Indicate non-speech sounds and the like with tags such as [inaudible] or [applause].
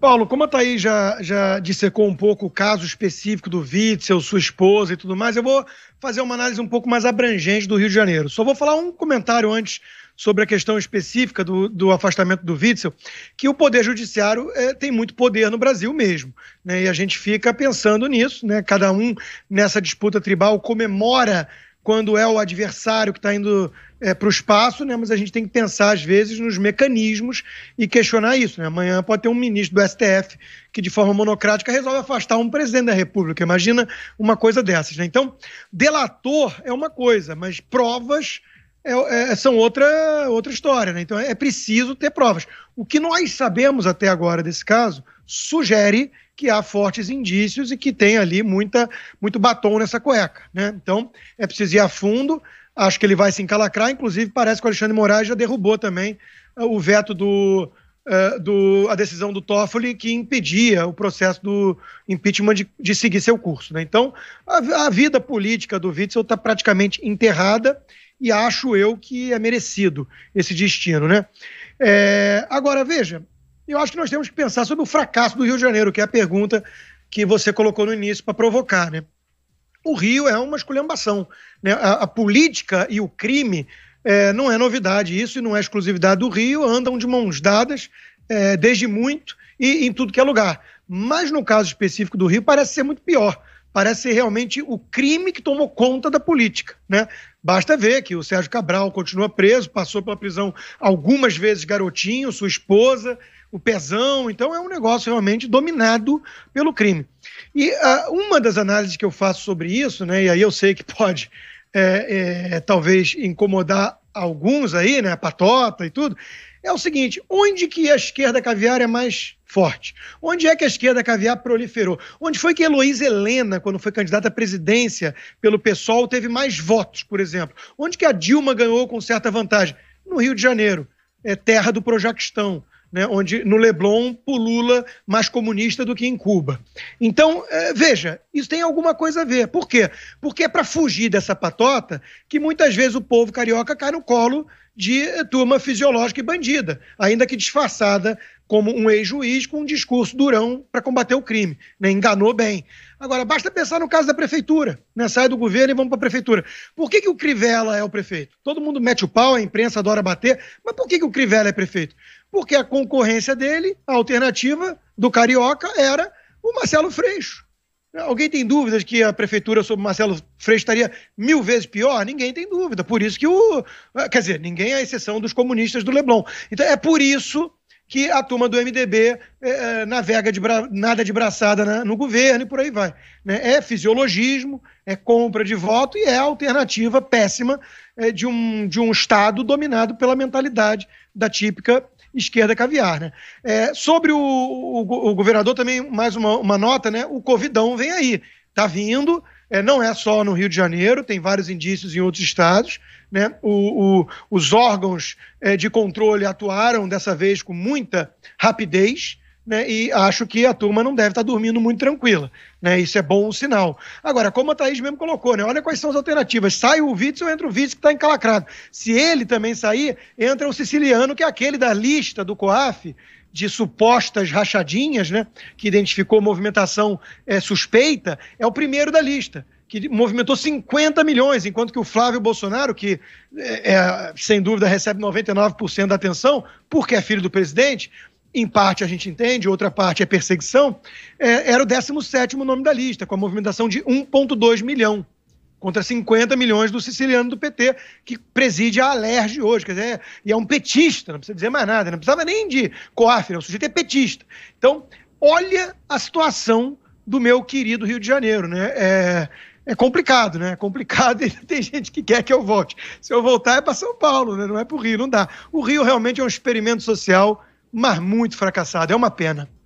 Paulo, como a Thaís já, já dissecou um pouco o caso específico do Witzel, sua esposa e tudo mais, eu vou fazer uma análise um pouco mais abrangente do Rio de Janeiro. Só vou falar um comentário antes sobre a questão específica do, do afastamento do Witzel, que o Poder Judiciário é, tem muito poder no Brasil mesmo. Né? E a gente fica pensando nisso, né? cada um nessa disputa tribal comemora quando é o adversário que está indo é, para o espaço, né? mas a gente tem que pensar, às vezes, nos mecanismos e questionar isso. Né? Amanhã pode ter um ministro do STF que, de forma monocrática, resolve afastar um presidente da República. Imagina uma coisa dessas. Né? Então, delator é uma coisa, mas provas. É, é, são outra, outra história, né? Então é preciso ter provas. O que nós sabemos até agora desse caso sugere que há fortes indícios e que tem ali muita, muito batom nessa cueca. Né? Então, é preciso ir a fundo. Acho que ele vai se encalacrar. Inclusive, parece que o Alexandre Moraes já derrubou também eh, o veto do, Uh, do, a decisão do Toffoli que impedia o processo do impeachment de, de seguir seu curso. Né? Então, a, a, vida política do Witzel está praticamente enterrada e acho eu que é merecido esse destino. Né? É, agora, veja, e eu acho que nós temos que pensar sobre o fracasso do Rio de Janeiro, que é a pergunta que você colocou no início para provocar, né? O Rio é uma esculhambação. Né? A, a política e o crime é, não é novidade isso e não é exclusividade do Rio, andam de mãos dadas é, desde muito e em tudo que é lugar. Mas no caso específico do Rio, parece ser muito pior. Parece ser realmente o crime que tomou conta da política. Né? Basta ver que o Sérgio Cabral continua preso, passou pela prisão algumas vezes garotinho, sua esposa, o pezão. Então é um negócio realmente dominado pelo crime. E uh, uma das análises que eu faço sobre isso, né, e aí eu sei que pode é, é, talvez incomodar alguns aí, né, patota e tudo, é o seguinte: onde que a esquerda caviar é mais forte? Onde é que a esquerda caviar proliferou? Onde foi que Heloísa Helena, quando foi candidata à presidência pelo PSOL, teve mais votos, por exemplo? Onde que a Dilma ganhou com certa vantagem? No Rio de Janeiro, é terra do Projaquistão né, onde no Leblon pulula mais comunista do que em Cuba. Então, eh, veja, isso tem alguma coisa a ver. Por quê? Porque é para fugir dessa patota que muitas vezes o povo carioca cai no colo de eh, turma fisiológica e bandida, ainda que disfarçada como um ex-juiz com um discurso durão para combater o crime. Né? Enganou bem. Agora, basta pensar no caso da prefeitura. Né? Sai do governo e vamos para a prefeitura. Por que, que o Crivella é o prefeito? Todo mundo mete o pau, a imprensa adora bater, mas por que, que o Crivella é prefeito? Porque a concorrência dele, a alternativa do Carioca, era o Marcelo Freixo. Alguém tem dúvidas que a prefeitura sob Marcelo Freixo estaria mil vezes pior? Ninguém tem dúvida. Por isso que o. Quer dizer, ninguém, à é exceção dos comunistas do Leblon. Então é por isso que a turma do MDB é, eh, eh, navega de bra... nada de braçada no governo e por aí vai. Né? É fisiologismo, é compra de voto e é a alternativa péssima é, de, um, de um Estado dominado pela mentalidade da típica esquerda caviar. Né? É, sobre o, o, o, governador, também mais uma, uma nota, né? o Covidão vem aí, está vindo é, não é só no Rio de Janeiro, tem vários indícios em outros estados. Né? O, o, os órgãos é, de controle atuaram dessa vez com muita rapidez. Né, e acho que a turma não deve estar tá dormindo muito tranquila. Né, isso é bom sinal. Agora, como a Thaís mesmo colocou, né, olha quais são as alternativas. Sai o Witzel, entra o Witzel que está encalacrado. Se ele também sair, entra o siciliano, que é aquele da lista do COAF, de supostas rachadinhas, né, que identificou movimentação é, suspeita, é o primeiro da lista, que movimentou 50 milhões, enquanto que o Flávio Bolsonaro, que é, é sem dúvida recebe 99% da atenção, porque é filho do presidente, em parte a gente entende, outra parte é perseguição, é, era o 17º nome da lista, com a movimentação de 1,2 milhão contra 50 milhões do siciliano do PT, que preside a Alerj hoje, quer dizer, é, e é um petista, não precisa dizer mais nada, não precisava nem de cofre, o sujeito é petista. Então, olha a situação do meu querido Rio de Janeiro, né? É, é complicado, né? É complicado [laughs] e tem gente que quer que eu volte. Se eu voltar é para São Paulo, né? não é para o Rio, não dá. O Rio realmente é um experimento social, mas muito fracassado, é uma pena.